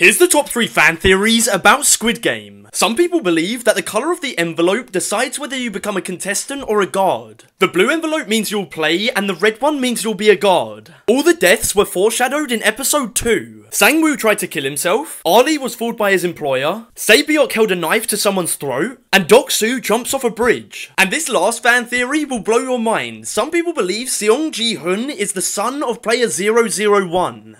Here's the top 3 fan theories about Squid Game. Some people believe that the colour of the envelope decides whether you become a contestant or a guard. The blue envelope means you'll play, and the red one means you'll be a guard. All the deaths were foreshadowed in episode 2. Sangwoo tried to kill himself, Ali was fooled by his employer, Sabiok held a knife to someone's throat, and Dok Su jumps off a bridge. And this last fan theory will blow your mind. Some people believe Seong Ji-hun is the son of player 001.